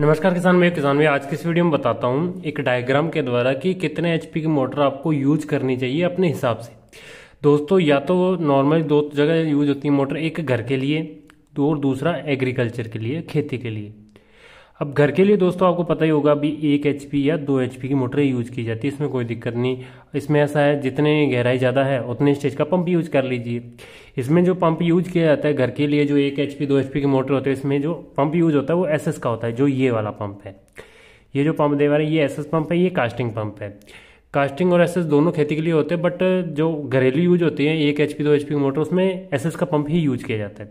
नमस्कार किसान मैं किसान भाई आज की इस वीडियो में बताता हूँ एक डायग्राम के द्वारा कि कितने एचपी की मोटर आपको यूज करनी चाहिए अपने हिसाब से दोस्तों या तो नॉर्मल दो जगह यूज होती है मोटर एक घर के लिए और दूसरा एग्रीकल्चर के लिए खेती के लिए अब घर के लिए दोस्तों आपको पता ही होगा अभी एक एच या दो एच की मोटरें यूज़ की जाती है इसमें कोई दिक्कत नहीं इसमें ऐसा है जितने गहराई ज़्यादा है उतने स्टेज का पंप यूज कर लीजिए इसमें जो पंप यूज किया जाता है घर के लिए जो एक एच दो एच की मोटर होती है इसमें जो पंप यूज होता है वो एस का होता है जो ये वाला पंप है ये जो पंप दे ये एस पंप है ये कास्टिंग पंप है कास्टिंग और एसएस दोनों खेती के लिए होते हैं बट जो घरेलू यूज होते हैं एक एच दो एच की मोटर उसमें एसएस का पंप ही यूज किया जाता है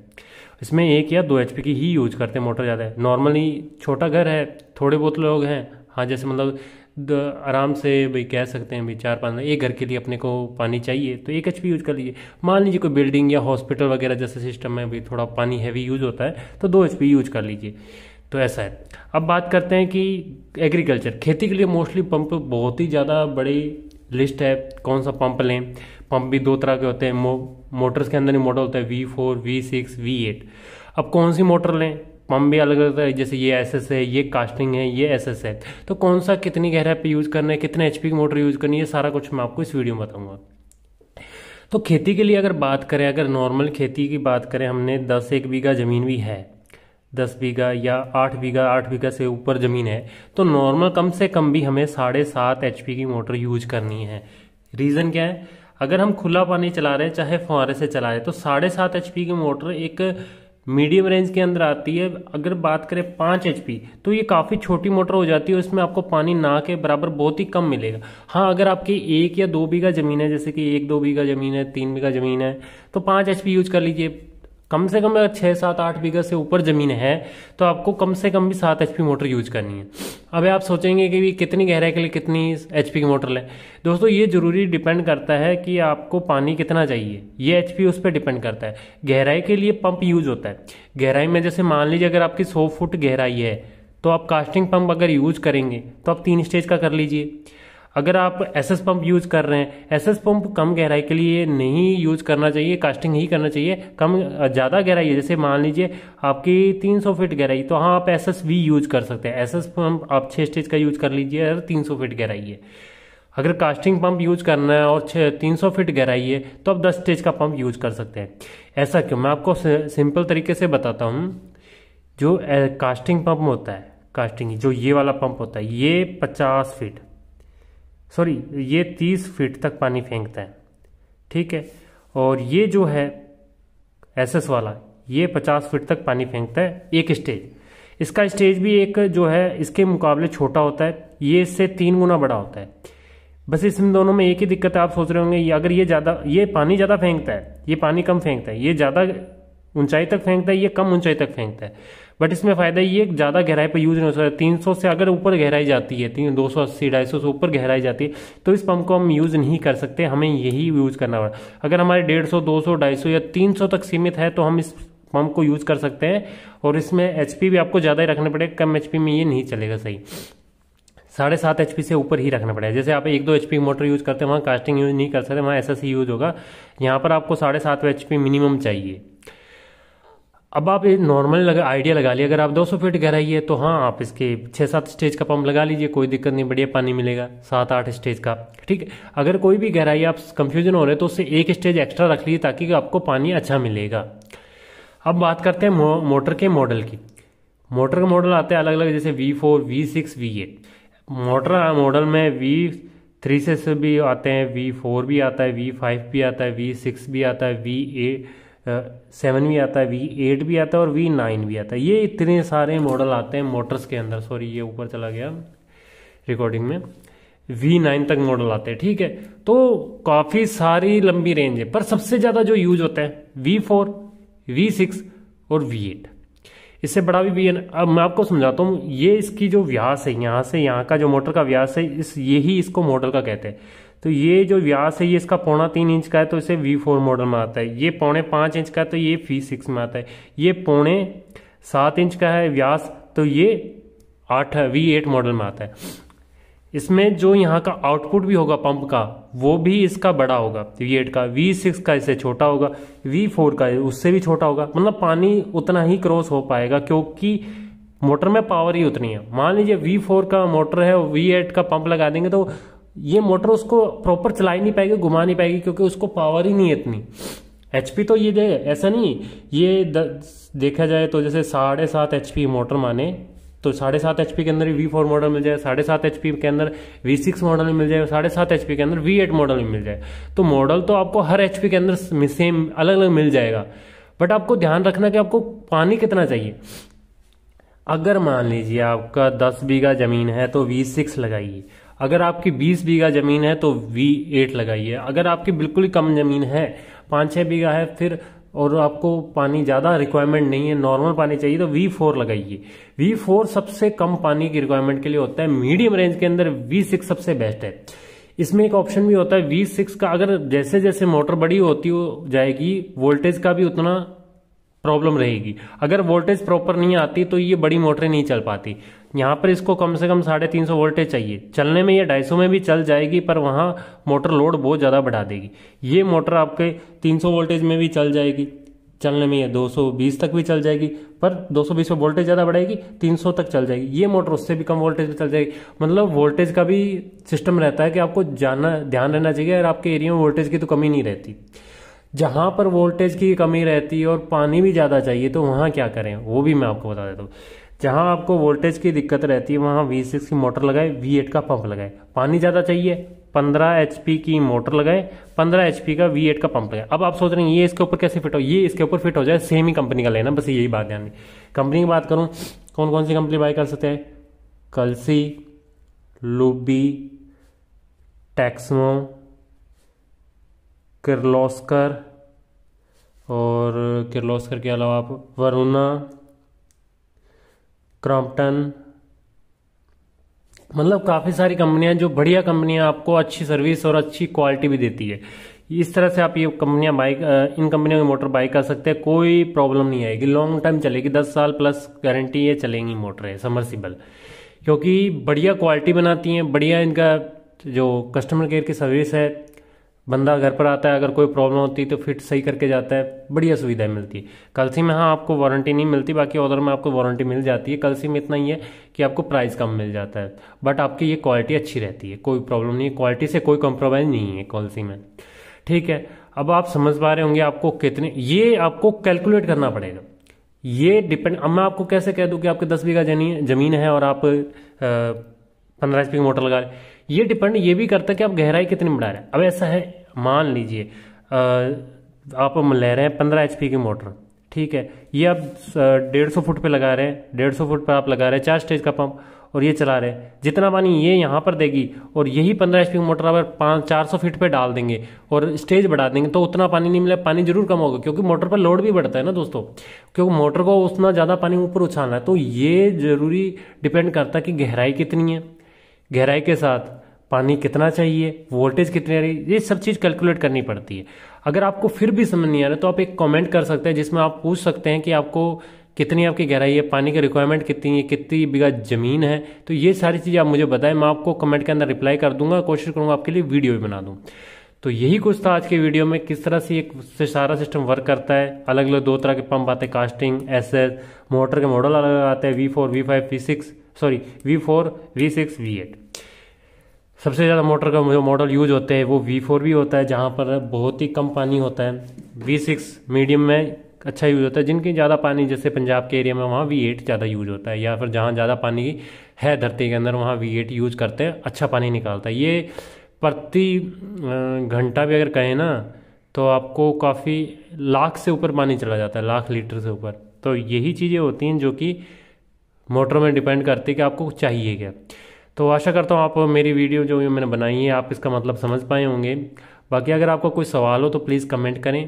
इसमें एक या दो एच की ही यूज करते हैं मोटर ज़्यादा नॉर्मली छोटा घर है थोड़े बहुत लोग हैं हाँ जैसे मतलब आराम से भाई कह सकते हैं भाई चार पाँच एक घर के लिए अपने को पानी चाहिए तो एक एच यूज कर लीजिए मान लीजिए कोई बिल्डिंग या हॉस्पिटल वगैरह जैसे सिस्टम में भी थोड़ा पानी हैवी यूज होता है तो दो एच यूज कर लीजिए तो ऐसा है अब बात करते हैं कि एग्रीकल्चर खेती के लिए मोस्टली पंप बहुत ही ज़्यादा बड़ी लिस्ट है कौन सा पंप लें पंप भी दो तरह के होते हैं मोटर्स के अंदर ही मॉडल होता है V four V six V eight अब कौन सी मोटर लें पंप भी अलग अलग है जैसे ये एस एस है ये कास्टिंग है ये एस एस है तो कौन सा कितनी गहराई पे यूज़ करना है कितने एचपी की मोटर यूज़ करनी है सारा कुछ मैं आपको इस वीडियो में बताऊंगा तो खेती के लिए अगर बात करें अगर नॉर्मल खेती की बात करें हमने दस एक बीघा ज़मीन भी है दस बीघा या आठ बीघा आठ बीघा से ऊपर ज़मीन है तो नॉर्मल कम से कम भी हमें साढ़े सात एच की मोटर यूज करनी है रीज़न क्या है अगर हम खुला पानी चला रहे हैं चाहे फुहारे से चलाएं तो साढ़े सात एच पी की मोटर एक मीडियम रेंज के अंदर आती है अगर बात करें पाँच एच पी तो ये काफ़ी छोटी मोटर हो जाती है उसमें आपको पानी ना के बराबर बहुत ही कम मिलेगा हाँ अगर आपकी एक या दो बीघा ज़मीन है जैसे कि एक दो बीघा ज़मीन है तीन बीघा ज़मीन है तो पाँच एच पी यूज कर लीजिए कम से कम अगर छः सात आठ बीघा से ऊपर ज़मीन है तो आपको कम से कम भी सात एच मोटर यूज करनी है अब आप सोचेंगे कि भी कितनी गहराई के लिए कितनी एच की मोटर लें दोस्तों ये ज़रूरी डिपेंड करता है कि आपको पानी कितना चाहिए ये एच उस पर डिपेंड करता है गहराई के लिए पंप यूज होता है गहराई में जैसे मान लीजिए अगर आपकी सौ फुट गहराई है तो आप कास्टिंग पंप अगर यूज करेंगे तो आप तीन स्टेज का कर लीजिए अगर आप एस एस पंप यूज कर रहे हैं एस एस पंप कम गहराई के लिए नहीं यूज करना चाहिए कास्टिंग ही करना चाहिए कम ज़्यादा गहराई है जैसे मान लीजिए आपकी 300 फीट गहराई तो हाँ आप एस एस वी यूज कर सकते हैं एस एस पंप आप छः स्टेज का यूज कर लीजिए अगर तीन सौ फीट गहराई है अगर कास्टिंग पंप यूज करना है और छ तीन सौ फीट गहराई है तो आप दस स्टेज का पंप यूज कर सकते हैं ऐसा क्यों मैं आपको सिंपल तरीके से बताता हूँ जो कास्टिंग पंप होता है कास्टिंग जो ये वाला पंप होता है ये पचास फीट सॉरी ये तीस फीट तक पानी फेंकता है ठीक है और ये जो है एसएस वाला ये पचास फीट तक पानी फेंकता है एक स्टेज इसका स्टेज भी एक जो है इसके मुकाबले छोटा होता है ये इससे तीन गुना बड़ा होता है बस इसमें दोनों में एक ही दिक्कत है आप सोच रहे होंगे ये अगर ये ज़्यादा ये पानी ज़्यादा फेंकता है ये पानी कम फेंकता है ये ज़्यादा ऊंचाई तक फेंकता है ये कम ऊंचाई तक फेंकता है बट इसमें फ़ायदा ये ज़्यादा गहराई पर यूज़ नहीं हो सकता तीन सौ से अगर ऊपर गहराई जाती है तीन दो सौ अस्सी ढाई सौ से ऊपर गहराई जाती है तो इस पंप को हम यूज़ नहीं कर सकते हमें यही यूज़ करना पड़ा अगर हमारे डेढ़ सौ दो सौ ढाई सौ या तीन सौ तक सीमित है तो हम इस पंप को यूज़ कर सकते हैं और इसमें एच भी आपको ज़्यादा ही रखना पड़ेगा कम एच में ये नहीं चलेगा सही साढ़े सात एच से ऊपर ही रखना पड़ेगा जैसे आप एक दो एच मोटर यूज़ करते हैं वहाँ कास्टिंग यूज़ नहीं कर सकते वहाँ एस यूज़ होगा यहाँ पर आपको साढ़े सात एच मिनिमम चाहिए अब आप ये नॉर्मल लगा आइडिया लगा लिया अगर आप 200 फीट गहराई है तो हाँ आप इसके छः सात स्टेज का पंप लगा लीजिए कोई दिक्कत नहीं बढ़िया पानी मिलेगा सात आठ स्टेज का ठीक है अगर कोई भी गहराई आप कंफ्यूजन हो रहे हैं तो उससे एक स्टेज एक्स्ट्रा रख लीजिए ताकि आपको पानी अच्छा मिलेगा अब बात करते हैं मो, मोटर के मॉडल की मोटर के मॉडल आते हैं अलग अलग जैसे V four V six V eight motor model में वी थ्री से भी आते हैं वी फोर भी आता है वी फाइव भी आता है वी सिक्स भी आता है वी एट सेवन भी आता है वी एट भी आता है और वी नाइन भी आता है ये इतने सारे मॉडल आते हैं मोटर्स के अंदर सॉरी ये ऊपर चला गया रिकॉर्डिंग में वी नाइन तक मॉडल आते हैं ठीक है तो काफ़ी सारी लंबी रेंज है पर सबसे ज़्यादा जो यूज होता है वी फोर वी सिक्स और वी एट इससे बड़ा भी वी अब मैं आपको समझाता हूँ ये इसकी जो व्यास है यहां से यहाँ का जो मोटर का व्यास है इस यही इसको मॉडल का कहते हैं तो ये जो व्यास है ये इसका पौना तीन इंच का है तो इसे वी फोर मॉडल में आता है ये पौने पाँच इंच का है तो ये V6 सिक्स में आता है ये पौने सात इंच का है व्यास तो ये आठ वी एट मॉडल में आता है इसमें जो यहाँ का आउटपुट भी होगा पंप का वो भी इसका बड़ा होगा वी एट का वी सिक्स का इससे छोटा होगा वी फोर का उससे भी छोटा होगा मतलब पानी उतना ही क्रॉस हो पाएगा क्योंकि मोटर में पावर ही उतनी है मान लीजिए वी फोर का मोटर है वी एट का पंप लगा देंगे तो ये मोटर उसको प्रॉपर चला ही नहीं पाएगी घुमा नहीं पाएगी क्योंकि उसको पावर ही नहीं है इतनी एचपी तो ये दे ऐसा नहीं ये द, देखा जाए तो जैसे साढ़े सात एच मोटर माने तो साढ़े सात एच के अंदर वी फोर मॉडल मिल जाए साढ़े सात एच के अंदर वी सिक्स मॉडल मिल जाए साढ़े सात एच के अंदर वी एट मॉडल मिल जाए तो मॉडल तो आपको हर एच के अंदर सेम अलग अलग मिल जाएगा बट आपको ध्यान रखना कि आपको पानी कितना चाहिए अगर मान लीजिए आपका दस बीघा ज़मीन है तो वी सिक्स लगाइए अगर आपकी 20 बीघा ज़मीन है तो वी एट लगाइए अगर आपकी बिल्कुल ही कम ज़मीन है पाँच छः बीघा है फिर और आपको पानी ज़्यादा रिक्वायरमेंट नहीं है नॉर्मल पानी चाहिए तो वी फोर लगाइए वी फोर सबसे कम पानी की रिक्वायरमेंट के लिए होता है मीडियम रेंज के अंदर वी सिक्स सबसे बेस्ट है इसमें एक ऑप्शन भी होता है वी सिक्स का अगर जैसे जैसे मोटर बड़ी होती हो जाएगी वोल्टेज का भी उतना प्रॉब्लम रहेगी अगर वोल्टेज प्रॉपर नहीं आती तो ये बड़ी मोटरें नहीं चल पाती यहाँ पर इसको कम से कम साढ़े तीन सौ वोल्टेज चाहिए चलने में ये ढाई सौ में भी चल जाएगी पर वहाँ मोटर लोड बहुत ज़्यादा बढ़ा देगी ये मोटर आपके तीन सौ वोल्टेज में भी चल जाएगी चलने में ये 220 तक भी चल जाएगी पर 220 में वोल्टेज ज़्यादा बढ़ेगी 300 तक चल जाएगी ये मोटर उससे भी कम वोल्टेज में चल जाएगी मतलब वोल्टेज का भी सिस्टम रहता है कि आपको जाना ध्यान रहना चाहिए और आपके एरिया में वोल्टेज की तो कमी नहीं रहती जहाँ पर वोल्टेज की कमी रहती है और पानी भी ज़्यादा चाहिए तो वहाँ क्या करें वो भी मैं आपको बता देता हूँ जहाँ आपको वोल्टेज की दिक्कत रहती है वहाँ वी सिक्स की मोटर लगाए वी एट का पंप लगाए पानी ज़्यादा चाहिए पंद्रह एच की मोटर लगाए पंद्रह एच का वी एट का पंप लगाए अब आप सोच रहे हैं ये इसके ऊपर कैसे फिट हो ये इसके ऊपर फिट हो जाए सेम ही कंपनी का लेना बस यही बात ध्यान कंपनी की बात करूँ कौन कौन सी कंपनी बाय कर सकते हैं कलसी लुबी टैक्समो किरलोस्कर और किरलोस्कर के अलावा आप वरुणा क्रॉम्पटन मतलब काफ़ी सारी कंपनियां जो बढ़िया कंपनियां आपको अच्छी सर्विस और अच्छी क्वालिटी भी देती है इस तरह से आप ये कंपनियां बाइक इन कंपनियों की मोटर बाई कर सकते हैं कोई प्रॉब्लम नहीं आएगी लॉन्ग टाइम चलेगी दस साल प्लस गारंटी ये चलेंगी मोटर है समरसिबल क्योंकि बढ़िया क्वालिटी बनाती हैं बढ़िया इनका जो कस्टमर केयर की सर्विस है बंदा घर पर आता है अगर कोई प्रॉब्लम होती है तो फिट सही करके जाता है बढ़िया सुविधाएं मिलती है कलसी में हाँ आपको वारंटी नहीं मिलती बाकी ऑर्डर में आपको वारंटी मिल जाती है कलसी में इतना ही है कि आपको प्राइस कम मिल जाता है बट आपकी ये क्वालिटी अच्छी रहती है कोई प्रॉब्लम नहीं है क्वालिटी से कोई कॉम्प्रोमाइज़ नहीं है कलसी में ठीक है अब आप समझ पा रहे होंगे आपको कितने ये आपको कैलकुलेट करना पड़ेगा ये डिपेंड अब मैं आपको कैसे कह दूँ कि आपके दस बीघा जमीन है और आप पंद्रह एच मोटर लगा रहे ये डिपेंड ये भी करता है कि आप गहराई कितनी बढ़ा रहे हैं अब ऐसा है मान लीजिए आप ले रहे हैं पंद्रह एच की मोटर ठीक है ये आप डेढ़ सौ फुट पे लगा रहे हैं डेढ़ सौ फुट पे आप लगा रहे हैं चार स्टेज का पंप और ये चला रहे हैं जितना पानी ये यहाँ पर देगी और यही पंद्रह एच की मोटर अगर पाँच चार सौ फीट पे डाल देंगे और स्टेज बढ़ा देंगे तो उतना पानी नहीं मिला पानी जरूर कम होगा क्योंकि मोटर पर लोड भी बढ़ता है ना दोस्तों क्योंकि मोटर को उतना ज़्यादा पानी ऊपर उछालना है तो ये ज़रूरी डिपेंड करता है कि गहराई कितनी है गहराई के साथ पानी कितना चाहिए वोल्टेज कितनी रही ये सब चीज़ कैलकुलेट करनी पड़ती है अगर आपको फिर भी समझ नहीं आ रहा तो आप एक कमेंट कर सकते हैं जिसमें आप पूछ सकते हैं कि आपको कितनी आपकी गहराई है पानी की रिक्वायरमेंट कितनी है कितनी बिगा ज़मीन है तो ये सारी चीज़ें आप मुझे बताएं मैं आपको कमेंट के अंदर रिप्लाई कर दूंगा कोशिश करूँगा आपके लिए वीडियो भी बना दूँ तो यही कुछ था आज के वीडियो में किस तरह से ये सारा सिस्टम वर्क करता है अलग अलग दो तरह के पंप आते हैं कास्टिंग एस एस मोटर के मॉडल अलग अलग आते हैं V four V five V six sorry V four V six V eight सबसे ज़्यादा मोटर का जो मॉडल यूज होते हैं वो वी फोर भी होता है जहाँ पर बहुत ही कम पानी होता है वी सिक्स मीडियम में अच्छा यूज होता है जिनकी ज़्यादा पानी जैसे पंजाब के एरिया में वहाँ वी एट ज़्यादा यूज होता है या फिर जहाँ ज़्यादा पानी है धरती के अंदर वहाँ वी एट यूज करते हैं अच्छा पानी निकालता है ये प्रति घंटा भी अगर कहें ना तो आपको काफ़ी लाख से ऊपर पानी चला जाता है लाख लीटर से ऊपर तो यही चीज़ें होती हैं जो कि मोटर में डिपेंड करती है कि आपको चाहिए क्या तो आशा करता हूँ आप मेरी वीडियो जो मैंने बनाई है आप इसका मतलब समझ पाए होंगे बाकी अगर आपका कोई सवाल हो तो प्लीज़ कमेंट करें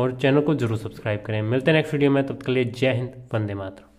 और चैनल को ज़रूर सब्सक्राइब करें मिलते हैं नेक्स्ट वीडियो में तब तक के लिए जय हिंद वंदे मातरम